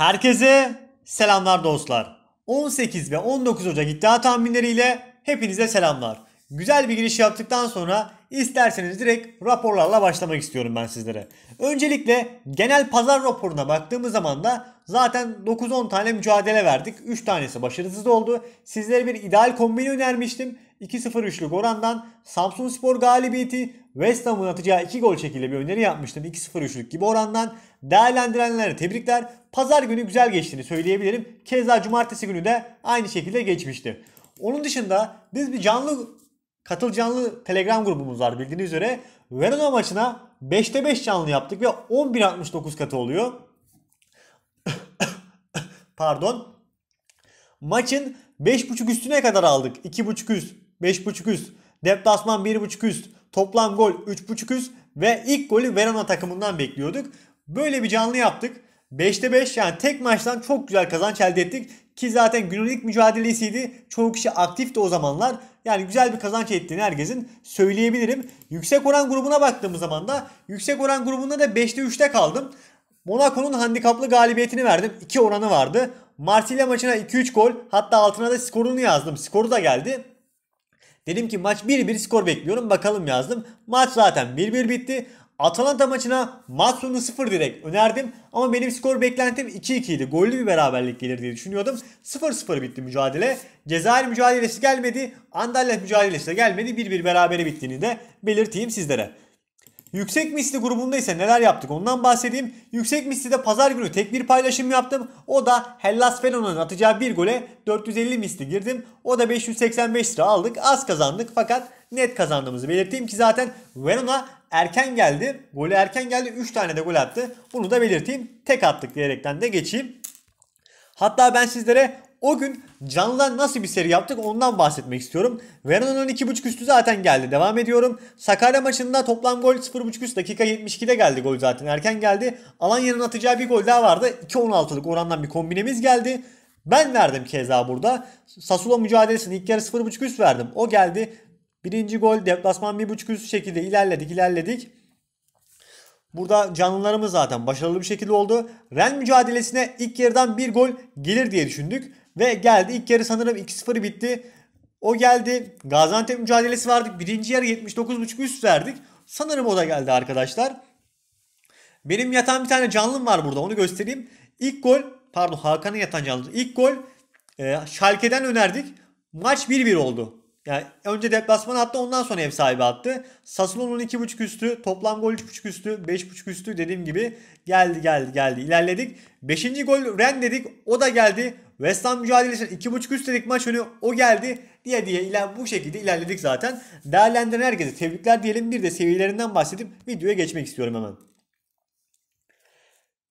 Herkese selamlar dostlar. 18 ve 19 Ocak iddia tahminleriyle hepinize selamlar. Güzel bir giriş yaptıktan sonra isterseniz direkt raporlarla başlamak istiyorum ben sizlere. Öncelikle genel pazar raporuna baktığımız zaman da zaten 9-10 tane mücadele verdik. 3 tanesi başarısız oldu. Sizlere bir ideal kombini önermiştim. 2-0 üçlü orandan Samsun Spor galibiyeti West Ham'ın atacağı 2 gol şekilde bir öneri yapmıştım. 2-0 üçlük gibi orandan değerlendirenlere tebrikler. Pazar günü güzel geçtiğini söyleyebilirim. Keza cumartesi günü de aynı şekilde geçmişti. Onun dışında biz bir canlı katıl canlı Telegram grubumuz var bildiğiniz üzere. Verona maçına 5'te 5 canlı yaptık ve 11.69 katı oluyor. Pardon. Maçın 5.5 üstüne kadar aldık. 2.5 üst, 5.5 üst. Deplasman 1.5 üst. Toplam gol 3.5 üst. Ve ilk golü Verona takımından bekliyorduk. Böyle bir canlı yaptık. 5'te 5 yani tek maçtan çok güzel kazanç elde ettik. Ki zaten günün ilk mücadelesiydi. Çoğu kişi aktifti o zamanlar. Yani güzel bir kazanç ettiğini herkesin söyleyebilirim. Yüksek oran grubuna baktığımız zaman da yüksek oran grubunda da 5'te 3'te kaldım. Monaco'nun handikaplı galibiyetini verdim. 2 oranı vardı. Marsilya maçına 2-3 gol hatta altına da skorunu yazdım. Skoru da geldi. Dedim ki maç 1-1 skor bekliyorum bakalım yazdım. Maç zaten 1-1 bitti. Atalanta maçına maç sonu 0 direkt önerdim ama benim skor beklentim 2-2 idi. Gollü bir beraberlik gelir diye düşünüyordum. 0-0 bitti mücadele. Cezayir mücadelesi gelmedi. Andalya mücadelesi de gelmedi. 1-1 berabere bittiğini de belirteyim sizlere. Yüksek misli grubunda ise neler yaptık ondan bahsedeyim. Yüksek misli de pazar günü tek bir paylaşım yaptım. O da Hellas Felon'un atacağı bir gole 450 misli girdim. O da 585 lira aldık. Az kazandık fakat net kazandığımızı belirteyim ki zaten Verona erken geldi. Golü erken geldi. 3 tane de gol attı. Bunu da belirteyim. Tek attık diyerekten de geçeyim. Hatta ben sizlere o gün canlı nasıl bir seri yaptık ondan bahsetmek istiyorum. Verona'nın 2.5 üstü zaten geldi. Devam ediyorum. Sakarya maçında toplam gol 0.5 üst. Dakika 72'de geldi gol zaten. Erken geldi. Alanya'nın atacağı bir gol daha vardı. 2.16'lık orandan bir kombinemiz geldi. Ben verdim keza burada. Sassuolo mücadelesini ilk yarı 0.5 üst verdim. O geldi. Birinci gol deplasman 1.5 üst şekilde ilerledik ilerledik. Burada canlılarımız zaten başarılı bir şekilde oldu. Ren mücadelesine ilk yarıdan bir gol gelir diye düşündük. Ve geldi. İlk yarı sanırım 2-0 bitti. O geldi. Gaziantep mücadelesi vardı. Birinci yarı 79.5 üst verdik. Sanırım o da geldi arkadaşlar. Benim yatan bir tane canlım var burada. Onu göstereyim. İlk gol pardon Hakan'ın yatan canlısı. İlk gol e, Şalke'den önerdik. Maç 1-1 oldu. Yani önce deplasman attı ondan sonra ev sahibi attı. Sassuolo'nun 2.5 üstü, toplam gol 3.5 üstü, 5.5 üstü dediğim gibi geldi geldi geldi ilerledik. 5. gol Ren dedik o da geldi. West Ham mücadelesi 2.5 üstelik maç önü o geldi diye diye iler bu şekilde ilerledik zaten. Değerlendiren herkese tebrikler diyelim. Bir de seviyelerinden bahsedip videoya geçmek istiyorum hemen.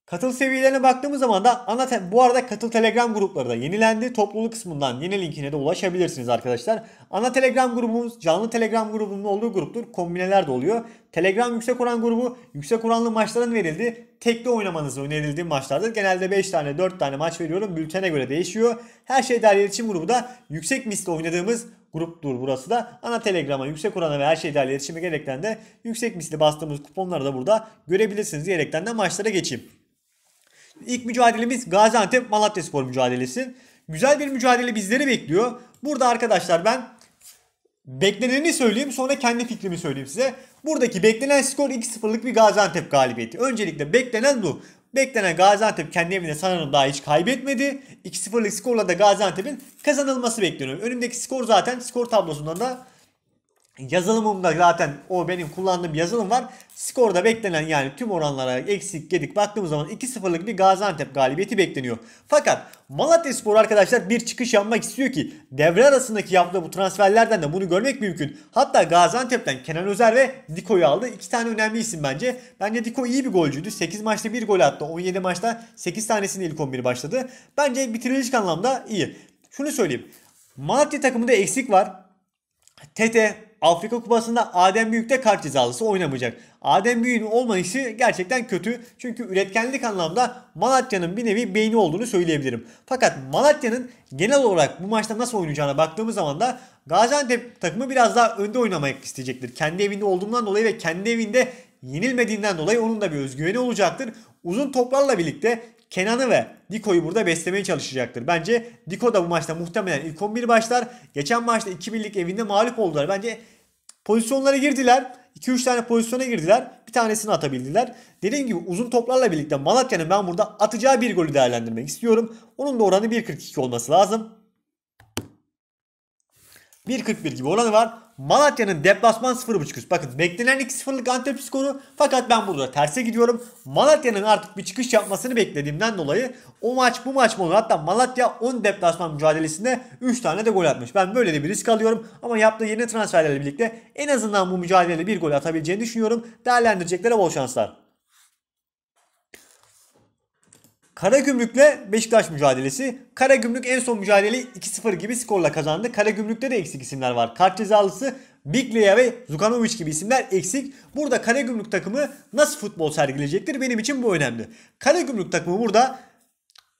Katıl seviyelerine baktığımız zaman da ana bu arada katıl Telegram grupları da yenilendi. Topluluk kısmından yeni linkine de ulaşabilirsiniz arkadaşlar. Ana Telegram grubumuz canlı Telegram grubunun olduğu gruptur. Kombineler de oluyor. Telegram yüksek oran grubu yüksek oranlı maçların verildi. Tekli oynamanız önerildiği maçlardır. Genelde 5 tane 4 tane maç veriyorum. Bültene göre değişiyor. Her şey der iletişim grubu da yüksek misli oynadığımız gruptur burası da. Ana Telegram'a yüksek orana ve her şeyle iletişime gerekten de yüksek misli bastığımız kuponları da burada görebilirsiniz diyerekten de maçlara geçeyim. İlk mücadelemiz Gaziantep Malatya Spor mücadelesi. Güzel bir mücadele bizleri bekliyor. Burada arkadaşlar ben bekleneni söyleyeyim sonra kendi fikrimi söyleyeyim size. Buradaki beklenen skor 2-0'lık bir Gaziantep galibiyeti. Öncelikle beklenen bu. Beklenen Gaziantep kendi evinde sanırım daha hiç kaybetmedi. 2-0'lık skorla da Gaziantep'in kazanılması bekleniyor. Önümdeki skor zaten skor tablosundan da Yazılımımda zaten o benim kullandığım yazılım var. Skorda beklenen yani tüm oranlara eksik gedik baktığımız zaman 2-0'lık bir Gaziantep galibiyeti bekleniyor. Fakat Malatya Spor arkadaşlar bir çıkış yapmak istiyor ki devre arasındaki yaptığı bu transferlerden de bunu görmek mümkün. Hatta Gaziantep'ten Kenan Özer ve Diko'yu aldı. İki tane önemli isim bence. Bence Diko iyi bir golcüydü. 8 maçta 1 gol attı. 17 maçta 8 tanesini ilk 11 başladı. Bence bitiriliş anlamda iyi. Şunu söyleyeyim. Malatya takımında eksik var. Tete, Afrika Kupası'nda Adem Büyük de kart cezalısı oynamayacak. Adem Büyük'ün olmayışı gerçekten kötü. Çünkü üretkenlik anlamda Malatya'nın bir nevi beyni olduğunu söyleyebilirim. Fakat Malatya'nın genel olarak bu maçta nasıl oynayacağına baktığımız zaman da Gaziantep takımı biraz daha önde oynamak isteyecektir. Kendi evinde olduğundan dolayı ve kendi evinde yenilmediğinden dolayı onun da bir özgüveni olacaktır. Uzun toplarla birlikte Kenan'ı ve Diko'yu burada beslemeye çalışacaktır. Bence Diko da bu maçta muhtemelen ilk 11 başlar. Geçen maçta 2-1'lik evinde mağlup oldular. Bence pozisyonlara girdiler. 2-3 tane pozisyona girdiler. Bir tanesini atabildiler. Dediğim gibi uzun toplarla birlikte Malatya'nın ben burada atacağı bir golü değerlendirmek istiyorum. Onun da oranı 1.42 olması lazım. 1.41 gibi oranı var. Malatya'nın deplasman 0.5 üst. Bakın beklenen 2-0'lık Antep skoru fakat ben burada terse gidiyorum. Malatya'nın artık bir çıkış yapmasını beklediğimden dolayı o maç bu maç mı olur? Hatta Malatya 10 deplasman mücadelesinde 3 tane de gol atmış. Ben böyle de bir risk alıyorum ama yaptığı yeni transferlerle birlikte en azından bu mücadelede bir gol atabileceğini düşünüyorum. Değerlendireceklere bol şanslar. Karagümrük'le Beşiktaş mücadelesi. Karagümrük en son mücadeleyi 2-0 gibi skorla kazandı. Karagümrük'te de eksik isimler var. Kart cezalısı Biglia ve Zukanovic gibi isimler eksik. Burada Karagümrük takımı nasıl futbol sergileyecektir benim için bu önemli. Karagümrük takımı burada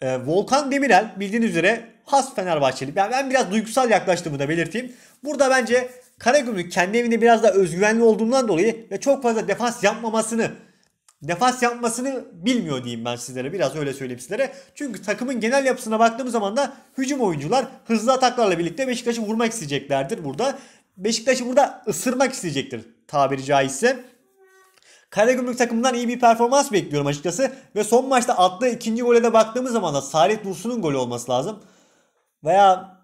e, Volkan Demirel bildiğiniz üzere has Fenerbahçeli. Yani ben biraz duygusal yaklaştığımı da belirteyim. Burada bence Karagümrük kendi evinde biraz daha özgüvenli olduğundan dolayı ve çok fazla defans yapmamasını Nefas yapmasını bilmiyor diyeyim ben sizlere. Biraz öyle söyleyeyim sizlere. Çünkü takımın genel yapısına baktığımız zaman da hücum oyuncular hızlı ataklarla birlikte Beşiktaş'ı vurmak isteyeceklerdir burada. Beşiktaş'ı burada ısırmak isteyecektir tabiri caizse. Karagümrük takımından iyi bir performans bekliyorum açıkçası. Ve son maçta attığı ikinci gole de baktığımız zaman da Salih Dursun'un golü olması lazım. Veya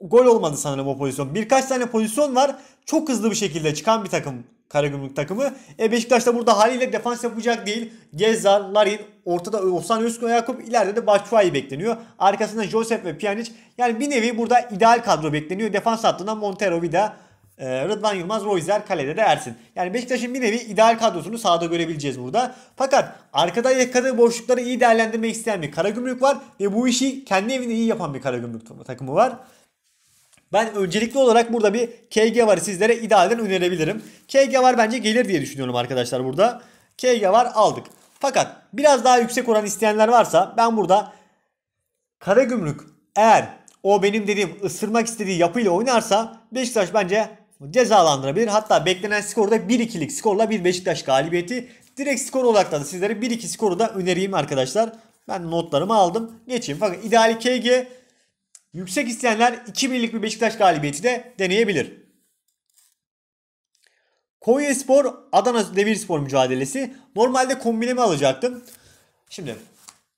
gol olmadı sanırım o pozisyon. Birkaç tane pozisyon var. Çok hızlı bir şekilde çıkan bir takım Karagümrük takımı. E Beşiktaş da burada haliyle defans yapacak değil. Gezzar, Larin, ortada Oğuzhan Özkun Yakup, ileride de Batshuayi bekleniyor. Arkasında Josep ve Pjanic. Yani bir nevi burada ideal kadro bekleniyor. Defans hattında Montero, Vida, e, Rıdvan Yılmaz, Royzer, kalede de Ersin. Yani Beşiktaş'ın bir nevi ideal kadrosunu sahada görebileceğiz burada. Fakat arkada yakaladığı boşlukları iyi değerlendirmek isteyen bir Karagümrük var ve bu işi kendi evinde iyi yapan bir Karagümrük takımı var. Ben öncelikli olarak burada bir KG varı sizlere idealden önerebilirim. KG var bence gelir diye düşünüyorum arkadaşlar burada. KG var aldık. Fakat biraz daha yüksek oran isteyenler varsa ben burada gümrük eğer o benim dediğim ısırmak istediği yapıyla oynarsa Beşiktaş bence cezalandırabilir. Hatta beklenen skorda 1-2'lik skorla bir Beşiktaş galibiyeti. Direkt skor olarak da sizlere 1-2 skoru da önereyim arkadaşlar. Ben notlarımı aldım. Geçeyim. Fakat ideal KG Yüksek isteyenler 2-1'lik bir Beşiktaş galibiyeti de deneyebilir. Konya Spor Adana Demirspor mücadelesi. Normalde kombinemi alacaktım. Şimdi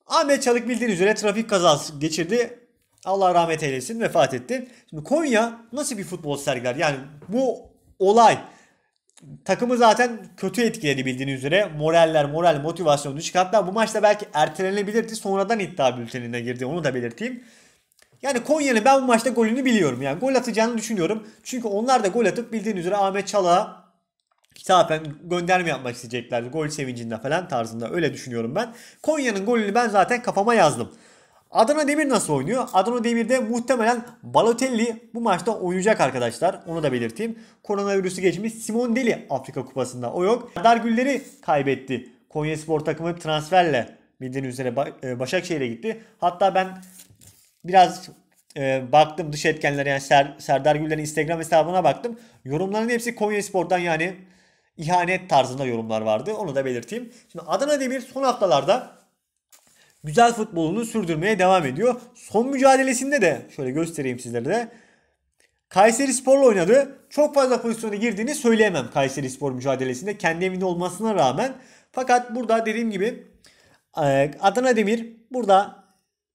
Ahmet Çalık bildiğiniz üzere trafik kazası geçirdi. Allah rahmet eylesin vefat etti. Şimdi Konya nasıl bir futbol sergiler? Yani bu olay takımı zaten kötü etkiledi bildiğiniz üzere. Moraller, moral, motivasyon düşük. Hatta bu maçta belki ertelenebilirdi. Sonradan iddia bültenine girdi. Onu da belirteyim. Yani Konya'nın ben bu maçta golünü biliyorum. Yani gol atacağını düşünüyorum. Çünkü onlar da gol atıp bildiğiniz üzere Ahmet Çalak'a hitaben gönderme yapmak isteyecekler. Gol sevincinde falan tarzında öyle düşünüyorum ben. Konya'nın golünü ben zaten kafama yazdım. Adana Demir nasıl oynuyor? Adana Demir'de muhtemelen Balotelli bu maçta oynayacak arkadaşlar. Onu da belirteyim. Koronavirüsü geçmiş Simon Deli Afrika Kupası'nda o yok. Dargülleri kaybetti. Konya Spor takımı transferle bildiğiniz üzere e, Başakşehir'e gitti. Hatta ben biraz e, baktım dış etkenlere yani Ser, Serdar Güller'in Instagram hesabına baktım. Yorumların hepsi Konya Spor'dan yani ihanet tarzında yorumlar vardı. Onu da belirteyim. Şimdi Adana Demir son haftalarda güzel futbolunu sürdürmeye devam ediyor. Son mücadelesinde de şöyle göstereyim sizlere de. Kayseri Spor'la oynadı. Çok fazla pozisyona girdiğini söyleyemem Kayseri Spor mücadelesinde. Kendi evinde olmasına rağmen. Fakat burada dediğim gibi e, Adana Demir burada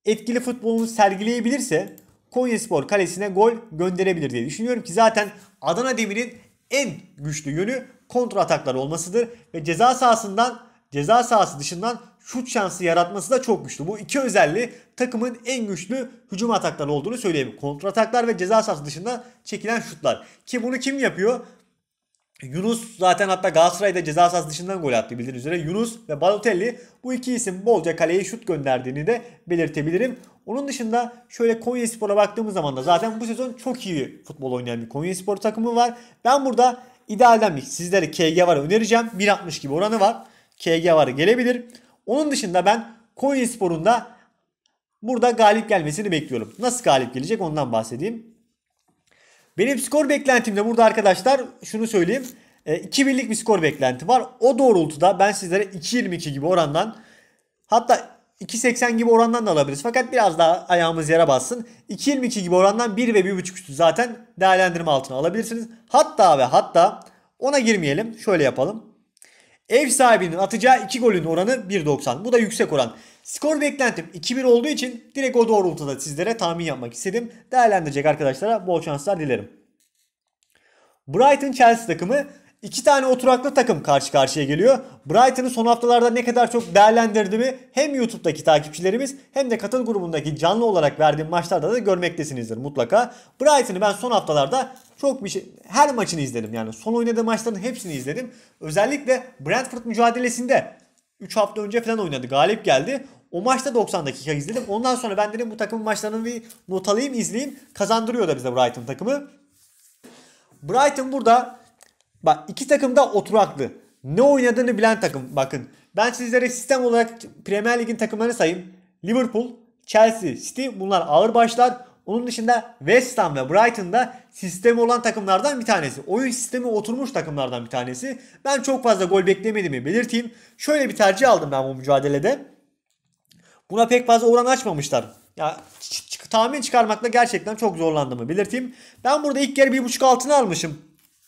etkili futbolunu sergileyebilirse Konyaspor kalesine gol gönderebilir diye düşünüyorum ki zaten Adana Demir'in en güçlü yönü kontra ataklar olmasıdır ve ceza sahasından ceza sahası dışından şut şansı yaratması da çok güçlü. Bu iki özelliği takımın en güçlü hücum atakları olduğunu söyleyeyim. Kontra ataklar ve ceza sahası dışında çekilen şutlar. Ki bunu kim yapıyor? Yunus zaten hatta Galatasaray'da ceza sahası dışından gol attı bildiğiniz üzere. Yunus ve Balotelli bu iki isim bolca kaleye şut gönderdiğini de belirtebilirim. Onun dışında şöyle Konyaspor'a baktığımız zaman da zaten bu sezon çok iyi futbol oynayan bir Konyaspor takımı var. Ben burada idealden bir sizlere KG var önereceğim. 1.60 gibi oranı var. KG var gelebilir. Onun dışında ben Konyaspor'un da burada galip gelmesini bekliyorum. Nasıl galip gelecek ondan bahsedeyim. Benim skor beklentimde burada arkadaşlar şunu söyleyeyim. 2 e, birlik bir skor beklenti var. O doğrultuda ben sizlere 2.22 gibi orandan hatta 2.80 gibi orandan da alabiliriz. Fakat biraz daha ayağımız yere bassın. 2.22 gibi orandan 1 ve 1.5 üstü zaten değerlendirme altına alabilirsiniz. Hatta ve hatta ona girmeyelim. Şöyle yapalım. Ev sahibinin atacağı 2 golün oranı 1.90. Bu da yüksek oran. Skor beklentim 2-1 olduğu için direkt o doğrultuda sizlere tahmin yapmak istedim. Değerlendirecek arkadaşlara bol şanslar dilerim. Brighton Chelsea takımı iki tane oturaklı takım karşı karşıya geliyor. Brighton'ı son haftalarda ne kadar çok değerlendirdiğimi hem YouTube'daki takipçilerimiz hem de katıl grubundaki canlı olarak verdiğim maçlarda da görmektesinizdir mutlaka. Brighton'ı ben son haftalarda çok bir şey her maçını izledim yani son oynadığı maçların hepsini izledim. Özellikle Brentford mücadelesinde 3 hafta önce falan oynadı. Galip geldi. O maçta 90 dakika izledim. Ondan sonra ben dedim bu takımın maçlarını bir not alayım izleyeyim. Kazandırıyor da bize Brighton takımı. Brighton burada bak iki takım da oturaklı. Ne oynadığını bilen takım bakın. Ben sizlere sistem olarak Premier Lig'in takımlarını sayayım. Liverpool, Chelsea, City bunlar ağır başlar. Onun dışında West Ham ve Brighton da sistemi olan takımlardan bir tanesi. Oyun sistemi oturmuş takımlardan bir tanesi. Ben çok fazla gol beklemediğimi belirteyim. Şöyle bir tercih aldım ben bu mücadelede. Buna pek fazla oran açmamışlar. Ya tahmin çıkarmakla gerçekten çok zorlandığımı belirteyim. Ben burada ilk kere 1.5 altına almışım.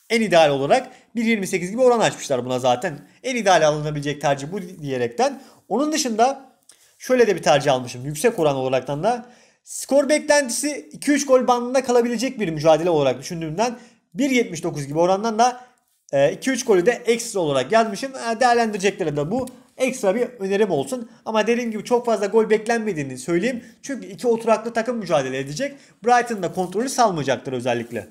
En ideal olarak 1.28 gibi oran açmışlar buna zaten. En ideal alınabilecek tercih bu diyerekten. Onun dışında şöyle de bir tercih almışım. Yüksek oran olaraktan da skor beklentisi 2-3 gol bandında kalabilecek bir mücadele olarak düşündüğümden 1.79 gibi orandan da 2-3 e, golü de eksiz olarak yazmışım. E, Değerlendirecekleri de bu ekstra bir önerim olsun. Ama dediğim gibi çok fazla gol beklenmediğini söyleyeyim. Çünkü iki oturaklı takım mücadele edecek. Brighton da kontrolü salmayacaktır özellikle.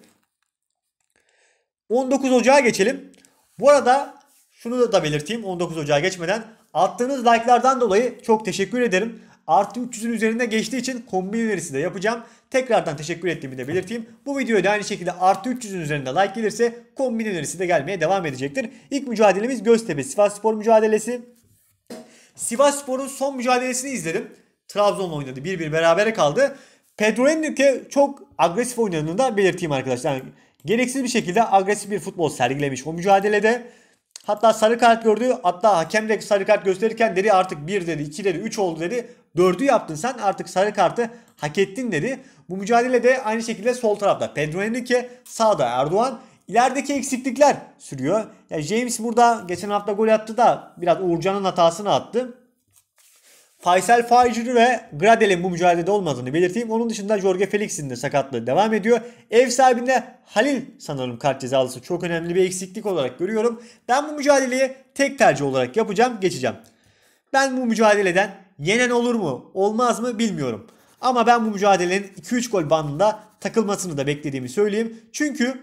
19 Ocağa geçelim. Bu arada şunu da belirteyim 19 Ocağa geçmeden. Attığınız like'lardan dolayı çok teşekkür ederim. Artı 300'ün üzerinde geçtiği için kombin önerisi de yapacağım. Tekrardan teşekkür ettiğimi de belirteyim. Bu videoya da aynı şekilde artı 300'ün üzerinde like gelirse kombin önerisi de gelmeye devam edecektir. İlk mücadelemiz Göztepe Sivas Spor mücadelesi. Sivasspor'un son mücadelesini izledim. Trabzon oynadı. 1-1 berabere kaldı. Pedro Henrique çok agresif oynadığını da belirteyim arkadaşlar. Yani gereksiz bir şekilde agresif bir futbol sergilemiş o mücadelede. Hatta sarı kart gördü. Hatta hakem de sarı kart gösterirken dedi artık 1 dedi, 2 dedi, 3 oldu dedi. 4'ü yaptın sen artık sarı kartı hak ettin dedi. Bu mücadelede aynı şekilde sol tarafta Pedro Henrique, sağda Erdoğan. İlerideki eksiklikler sürüyor. Yani James burada geçen hafta gol attı da biraz Uğurcan'ın hatasını attı. Faysal Faicuri ve Gradel'in bu mücadelede olmadığını belirteyim. Onun dışında Jorge Felix'in de sakatlığı devam ediyor. Ev sahibinde Halil sanırım kart cezalısı çok önemli bir eksiklik olarak görüyorum. Ben bu mücadeleyi tek tercih olarak yapacağım, geçeceğim. Ben bu mücadeleden yenen olur mu, olmaz mı bilmiyorum. Ama ben bu mücadelenin 2-3 gol bandında takılmasını da beklediğimi söyleyeyim. Çünkü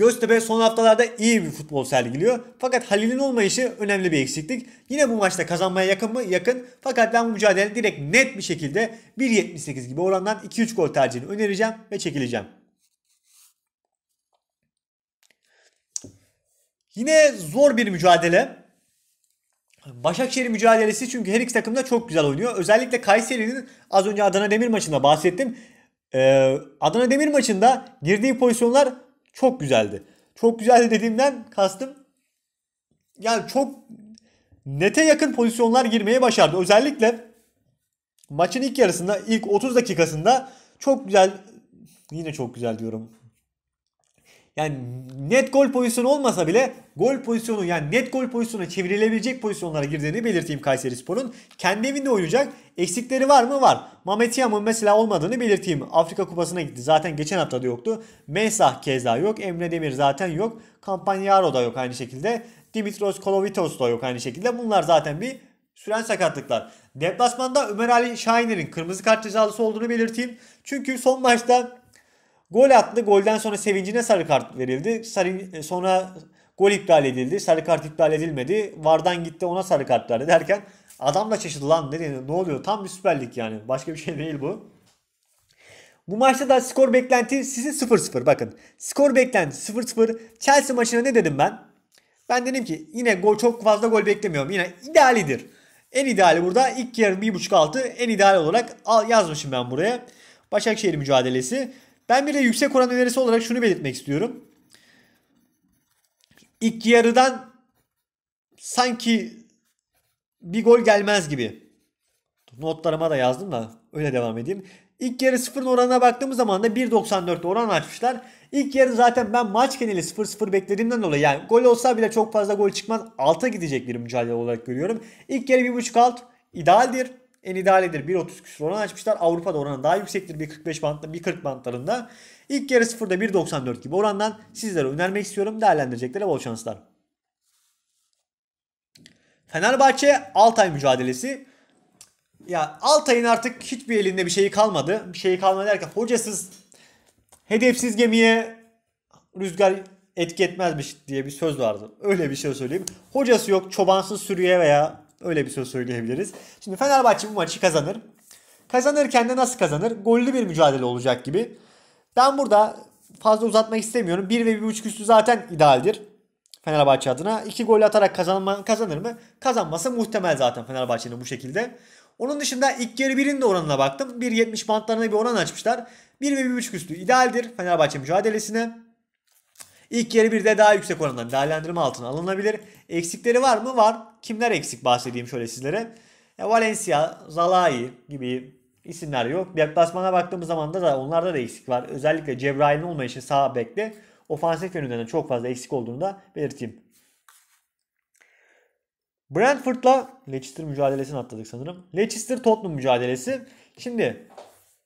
Göztepe son haftalarda iyi bir futbol sergiliyor. Fakat Halil'in olmayışı önemli bir eksiklik. Yine bu maçta kazanmaya yakın mı? Yakın. Fakat ben bu mücadele direkt net bir şekilde 1.78 gibi orandan 2-3 gol tercihini önereceğim ve çekileceğim. Yine zor bir mücadele. Başakşehir mücadelesi çünkü her iki takım da çok güzel oynuyor. Özellikle Kayseri'nin az önce Adana Demir maçında bahsettim. Ee, Adana Demir maçında girdiği pozisyonlar çok güzeldi. Çok güzeldi dediğimden kastım yani çok nete yakın pozisyonlar girmeye başardı. Özellikle maçın ilk yarısında ilk 30 dakikasında çok güzel yine çok güzel diyorum. Yani net gol pozisyonu olmasa bile gol pozisyonu yani net gol pozisyonu çevrilebilecek pozisyonlara girdiğini belirteyim Kayseri Spor'un. Kendi evinde oynayacak. Eksikleri var mı? Var. Mamet mesela olmadığını belirteyim. Afrika Kupası'na gitti. Zaten geçen hafta da yoktu. Mesah keza yok. Emre Demir zaten yok. Campagnaro da yok aynı şekilde. Dimitros Kolovitos da yok aynı şekilde. Bunlar zaten bir süren sakatlıklar. Deplasmanda Ömer Ali Şahiner'in kırmızı kart cezalısı olduğunu belirteyim. Çünkü son maçta Gol attı. Golden sonra Sevinci'ne sarı kart verildi. Sarı, e, sonra gol iptal edildi. Sarı kart iptal edilmedi. Vardan gitti ona sarı kart verdi derken adam da şaşırdı lan dedi, ne oluyor? Tam bir süperlik yani. Başka bir şey değil bu. Bu maçta da skor beklenti sizin 0-0. Bakın skor beklenti 0-0. Chelsea maçına ne dedim ben? Ben dedim ki yine gol, çok fazla gol beklemiyorum. Yine idealidir. En ideali burada ilk yarı 1.5-6 en ideal olarak yazmışım ben buraya. Başakşehir mücadelesi. Ben bir de yüksek oran önerisi olarak şunu belirtmek istiyorum. İlk yarıdan sanki bir gol gelmez gibi. Notlarıma da yazdım da öyle devam edeyim. İlk yarı 0'ın oranına baktığımız zaman da 1.94 oran açmışlar. İlk yarı zaten ben maç geneli 0-0 beklediğimden dolayı yani gol olsa bile çok fazla gol çıkmaz. Alta gidecek bir mücadele olarak görüyorum. İlk yarı 1.5 alt idealdir en idealidir. 1.30 küsur oran açmışlar. Avrupa'da oranı daha yüksektir. 1.45 bantta 1.40 bantlarında. İlk yarı 0'da 1.94 gibi orandan sizlere önermek istiyorum. Değerlendireceklere bol şanslar. Fenerbahçe Altay mücadelesi. Ya Altay'ın artık hiçbir elinde bir şeyi kalmadı. Bir şeyi kalmadı derken hocasız hedefsiz gemiye rüzgar etki etmezmiş diye bir söz vardı. Öyle bir şey söyleyeyim. Hocası yok, çobansız sürüye veya Öyle bir söz söyleyebiliriz. Şimdi Fenerbahçe bu maçı kazanır. Kazanırken de nasıl kazanır? Gollü bir mücadele olacak gibi. Ben burada fazla uzatmak istemiyorum. 1 ve 1.5 üstü zaten idealdir. Fenerbahçe adına. 2 gol atarak kazanma, kazanır mı? Kazanması muhtemel zaten Fenerbahçe'nin bu şekilde. Onun dışında ilk yarı birin de oranına baktım. 1.70 bantlarına bir oran açmışlar. 1 ve 1.5 üstü idealdir Fenerbahçe mücadelesine. İlk yarı bir de daha yüksek orandan değerlendirme altına alınabilir. Eksikleri var mı? Var. Kimler eksik bahsedeyim şöyle sizlere. Ya Valencia, Zalai gibi isimler yok. Deplasmana baktığımız zaman da, onlarda da eksik var. Özellikle Cebrail'in olmayışı sağ bekle. Ofansif yönünden çok fazla eksik olduğunu da belirteyim. Brentford'la Leicester mücadelesini atladık sanırım. Leicester Tottenham mücadelesi. Şimdi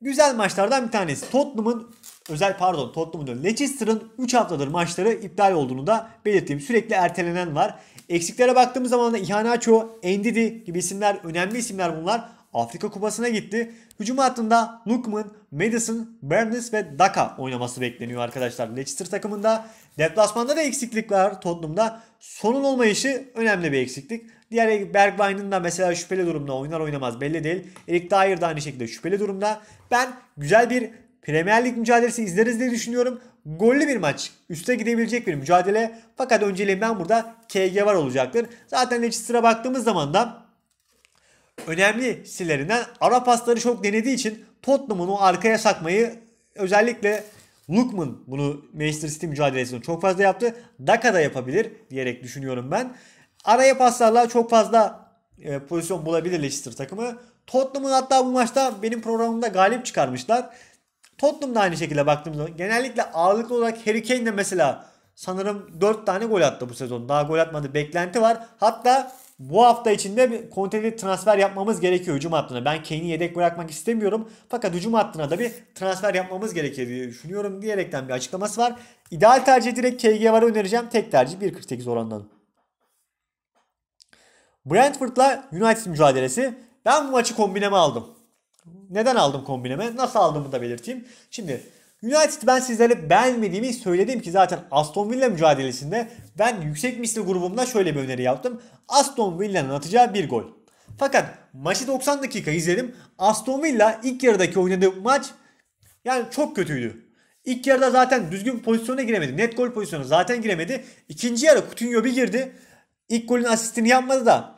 güzel maçlardan bir tanesi. Tottenham'ın özel pardon Tottenham'ın diyorum. Leicester'ın 3 haftadır maçları iptal olduğunu da belirttiğim sürekli ertelenen var. Eksiklere baktığımız zaman da Ihanacho, Endidi gibi isimler önemli isimler bunlar. Afrika Kupası'na gitti. Hücum hattında Lukman, Madison, Bernis ve Daka oynaması bekleniyor arkadaşlar Leicester takımında. Deplasmanda da eksiklik var Tottenham'da. Sonun olmayışı önemli bir eksiklik. Diğer Bergwijn'ın de mesela şüpheli durumda oynar oynamaz belli değil. Erik Dyer da aynı şekilde şüpheli durumda. Ben güzel bir Premier Lig mücadelesi izleriz diye düşünüyorum. Gollü bir maç. Üste gidebilecek bir mücadele. Fakat önceliğim ben burada KG var olacaktır. Zaten Leicester'a baktığımız zaman da önemli silerinden ara pasları çok denediği için Tottenham'ın o arkaya sakmayı özellikle Lukman bunu Manchester City mücadelesinde çok fazla yaptı. Daka da yapabilir diyerek düşünüyorum ben. Araya paslarla çok fazla e, pozisyon bulabilir Leicester takımı. Tottenham'ın hatta bu maçta benim programımda galip çıkarmışlar da aynı şekilde baktığımız zaman genellikle ağırlıklı olarak Harry Kane de mesela sanırım 4 tane gol attı bu sezon. Daha gol atmadı beklenti var. Hatta bu hafta içinde bir konteli transfer yapmamız gerekiyor hücum hattına. Ben Kane'i yedek bırakmak istemiyorum. Fakat hücum hattına da bir transfer yapmamız gerekiyor diye düşünüyorum diyerekten bir açıklaması var. İdeal tercih direkt KG var önereceğim. Tek tercih 1.48 orandan. Brentford'la United mücadelesi. Ben bu maçı kombineme aldım. Neden aldım kombineme? Nasıl aldığımı da belirteyim. Şimdi United ben sizlere beğenmediğimi söyledim ki zaten Aston Villa mücadelesinde ben yüksek misli grubumda şöyle bir öneri yaptım. Aston Villa'nın atacağı bir gol. Fakat maçı 90 dakika izledim. Aston Villa ilk yarıdaki oynadığı maç yani çok kötüydü. İlk yarıda zaten düzgün pozisyona giremedi. Net gol pozisyonu zaten giremedi. İkinci yarı Coutinho bir girdi. İlk golün asistini yapmadı da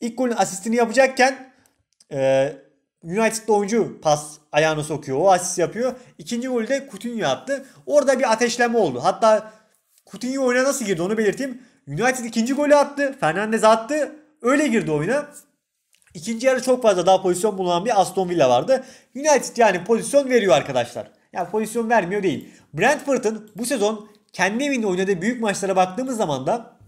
ilk golün asistini yapacakken e, United'da oyuncu pas ayağını sokuyor. O asist yapıyor. İkinci golü de Coutinho attı. Orada bir ateşleme oldu. Hatta Coutinho oyuna nasıl girdi onu belirteyim. United ikinci golü attı. Fernandez attı. Öyle girdi oyuna. İkinci yarı çok fazla daha pozisyon bulunan bir Aston Villa vardı. United yani pozisyon veriyor arkadaşlar. Yani pozisyon vermiyor değil. Brentford'ın bu sezon kendi evinde oynadığı büyük maçlara baktığımız zaman da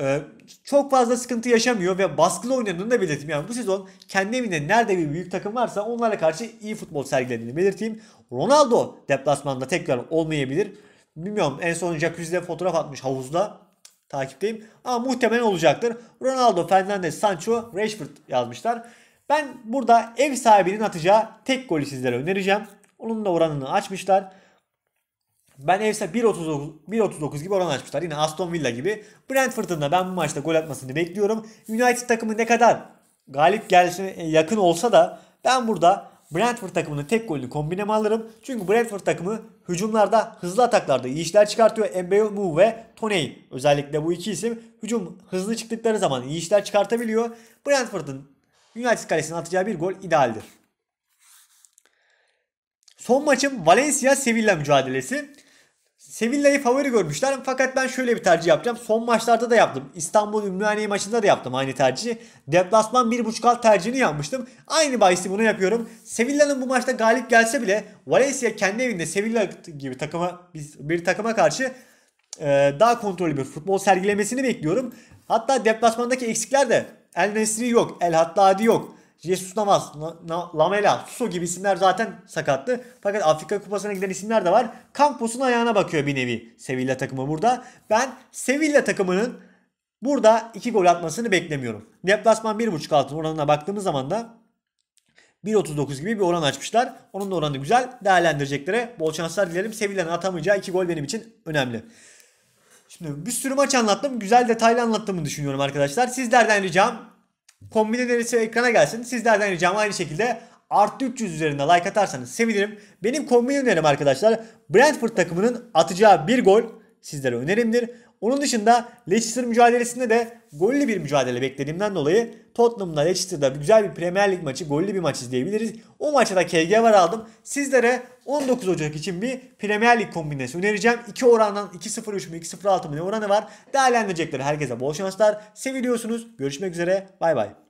ee, çok fazla sıkıntı yaşamıyor ve baskılı oynadığını da belirteyim. Yani bu sezon kendi evinde nerede bir büyük takım varsa onlara karşı iyi futbol sergilediğini belirteyim. Ronaldo deplasmanda tekrar olmayabilir. Bilmiyorum en son jacuzzi'de fotoğraf atmış havuzda takipteyim. Ama muhtemelen olacaktır. Ronaldo, Fernandez, Sancho, Rashford yazmışlar. Ben burada ev sahibinin atacağı tek golü sizlere önereceğim. Onun da oranını açmışlar. Ben Evs'e 1.39, 1.39 gibi oran açmışlar. Yine Aston Villa gibi. Brentford'un da ben bu maçta gol atmasını bekliyorum. United takımı ne kadar galip gelişine e, yakın olsa da ben burada Brentford takımının tek golünü kombineme alırım. Çünkü Brentford takımı hücumlarda hızlı ataklarda iyi işler çıkartıyor. Mbeumu ve Toney özellikle bu iki isim hücum hızlı çıktıkları zaman iyi işler çıkartabiliyor. Brentford'un United kalesine atacağı bir gol idealdir. Son maçım Valencia Sevilla mücadelesi. Sevilla'yı favori görmüşler fakat ben şöyle bir tercih yapacağım. Son maçlarda da yaptım. İstanbul Ümraniye maçında da yaptım aynı tercihi. Deplasman 1.5 alt tercihini yapmıştım. Aynı bahisi bunu yapıyorum. Sevilla'nın bu maçta galip gelse bile Valencia kendi evinde Sevilla gibi takıma bir takıma karşı e, daha kontrollü bir futbol sergilemesini bekliyorum. Hatta deplasmandaki eksikler de El Nesri yok, El Hattadi yok. Jesus Navas, Lamela, Su gibi isimler zaten sakattı. Fakat Afrika Kupası'na giden isimler de var. Campos'un ayağına bakıyor bir nevi Sevilla takımı burada. Ben Sevilla takımının burada 2 gol atmasını beklemiyorum. Deplasman 1.5 altın oranına baktığımız zaman da 1.39 gibi bir oran açmışlar. Onun da oranı güzel. Değerlendireceklere bol şanslar dilerim. Sevilla'nın atamayacağı 2 gol benim için önemli. Şimdi bir sürü maç anlattım. Güzel detaylı anlattığımı düşünüyorum arkadaşlar. Sizlerden ricam Kombine derisi ekrana gelsin. Sizlerden ricam aynı şekilde artı 300 üzerinde like atarsanız sevinirim. Benim kombine önerim arkadaşlar Brentford takımının atacağı bir gol sizlere önerimdir. Onun dışında Leicester mücadelesinde de gollü bir mücadele beklediğimden dolayı Tottenham'la Leicester'da güzel bir Premier Lig maçı, gollü bir maç izleyebiliriz. O maça da KG var aldım. Sizlere 19 Ocak için bir Premier Lig kombinesi önereceğim. 2 orandan 2.03 mü 2.06 mı ne oranı var. Değerlendirecekleri herkese bol şanslar. Seviliyorsunuz. Görüşmek üzere. Bay bay.